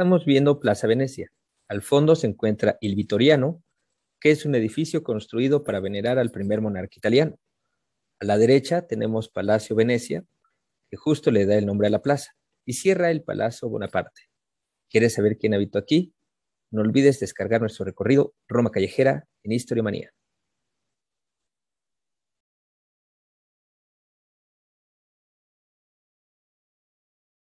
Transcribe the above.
Estamos viendo Plaza Venecia. Al fondo se encuentra Il Vitoriano, que es un edificio construido para venerar al primer monarca italiano. A la derecha tenemos Palacio Venecia, que justo le da el nombre a la plaza, y cierra el Palacio Bonaparte. ¿Quieres saber quién habitó aquí? No olvides descargar nuestro recorrido Roma Callejera en Historia Manía.